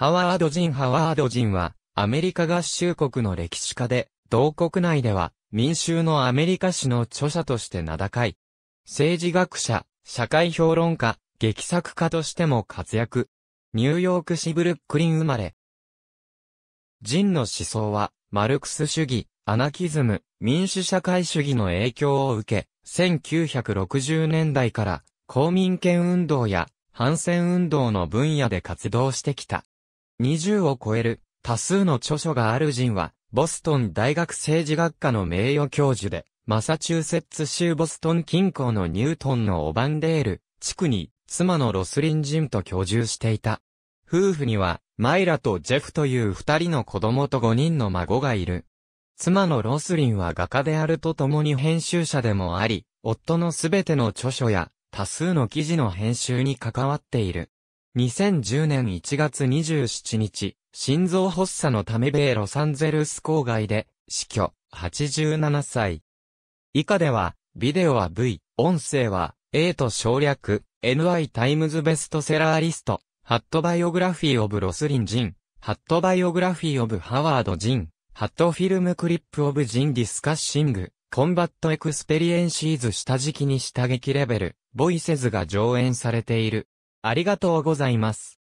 ハワード・人ハワード・人は、アメリカ合衆国の歴史家で、同国内では、民衆のアメリカ史の著者として名高い。政治学者、社会評論家、劇作家としても活躍。ニューヨーク市ブルックリン生まれ。ジンの思想は、マルクス主義、アナキズム、民主社会主義の影響を受け、1960年代から公民権運動や反戦運動の分野で活動してきた。20を超える多数の著書がある人は、ボストン大学政治学科の名誉教授で、マサチューセッツ州ボストン近郊のニュートンのオバンデール地区に妻のロスリン・ジンと居住していた。夫婦にはマイラとジェフという二人の子供と五人の孫がいる。妻のロスリンは画家であるとともに編集者でもあり、夫のすべての著書や多数の記事の編集に関わっている。2010年1月27日、心臓発作のため米ロサンゼルス郊外で死去、87歳。以下では、ビデオは V、音声は A と省略、n y タイムズベストセラーリスト、ハットバイオグラフィーオブロスリン・ジン、ハットバイオグラフィーオブハワード・ジン、ハットフィルムクリップオブジンディスカッシング、コンバットエクスペリエンシーズ下敷きに下劇レベル、ボイセズが上演されている。ありがとうございます。